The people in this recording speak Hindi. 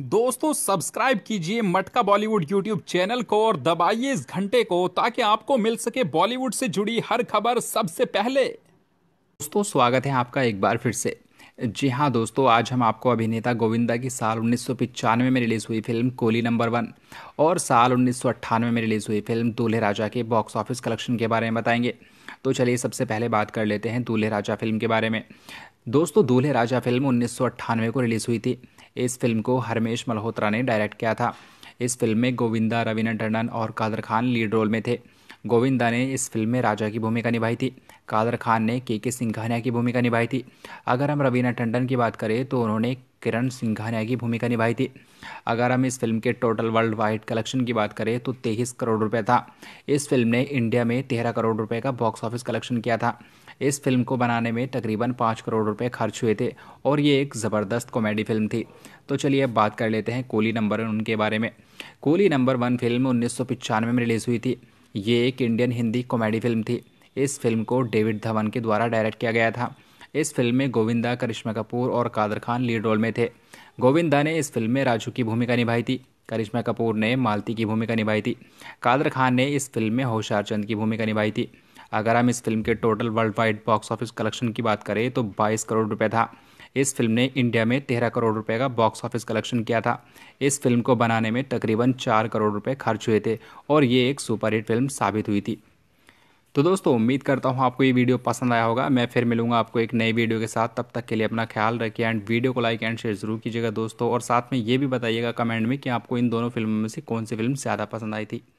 दोस्तों सब्सक्राइब कीजिए मटका बॉलीवुड यूट्यूब चैनल को और दबाइए इस घंटे को ताकि आपको मिल सके बॉलीवुड से जुड़ी हर खबर सबसे पहले दोस्तों स्वागत है आपका एक बार फिर से जी हाँ दोस्तों आज हम आपको अभिनेता गोविंदा की साल उन्नीस में रिलीज़ हुई फिल्म कोली नंबर वन और साल उन्नीस में रिलीज़ हुई फिल्म दूल्हे राजा के बॉक्स ऑफिस कलेक्शन के बारे में बताएंगे तो चलिए सबसे पहले बात कर लेते हैं दूल्हे राजा फिल्म के बारे में दोस्तों दूल्हे राजा फिल्म उन्नीस को रिलीज़ हुई थी इस फिल्म को हरमेश मल्होत्रा ने डायरेक्ट किया था इस फिल्म में गोविंदा रवीना टंडन और कादर खान लीड रोल में थे गोविंदा ने इस फिल्म में राजा की भूमिका निभाई थी कादर खान ने के के सिंघानिया की भूमिका निभाई थी अगर हम रवीना टंडन की बात करें तो उन्होंने किरण सिंघानिया की भूमिका निभाई थी अगर हम इस फिल्म के टोटल वर्ल्ड वाइड कलेक्शन की बात करें तो तेईस करोड़ रुपये था इस फिल्म ने इंडिया में तेरह करोड़ रुपये का बॉक्स ऑफिस कलेक्शन किया था इस फिल्म को बनाने में तकरीबन पाँच करोड़ रुपए खर्च हुए थे और ये एक ज़बरदस्त कॉमेडी फिल्म थी तो चलिए अब बात कर लेते हैं कोली नंबर उनके बारे में कोली नंबर वन फिल्म उन्नीस में रिलीज़ हुई थी ये एक इंडियन हिंदी कॉमेडी फिल्म थी इस फिल्म को डेविड धवन के द्वारा डायरेक्ट किया गया था इस फिल्म में गोविंदा करिश्मा कपूर और कादर खान लीड रोल में थे गोविंदा ने इस फिल्म में राजू की भूमिका निभाई थी करिश्मा कपूर ने मालती की भूमिका निभाई थी कादर खान ने इस फिल्म में होशार चंद की भूमिका निभाई थी अगर हम इस फिल्म के total worldwide box office collection की बात करें तो 22 करोड़ रुपए था इस फिल्म ने इंडिया में तेरह करोड़ रुपए का बॉक्स ऑफिस कलेक्शन किया था इस फिल्म को बनाने में तकरीबन चार करोड़ रुपए खर्च हुए थे और ये एक सुपरहिट फिल्म साबित हुई थी तो दोस्तों उम्मीद करता हूँ आपको ये वीडियो पसंद आया होगा मैं फिर मिलूंगा आपको एक नई वीडियो के साथ तब तक के लिए अपना ख्याल रखिए एंड वीडियो को लाइक एंड शेयर ज़रूर कीजिएगा दोस्तों और साथ में ये भी बताइएगा कमेंट में कि आपको इन दोनों फिल्मों में से कौन सी फिल्म ज़्यादा पसंद आई थी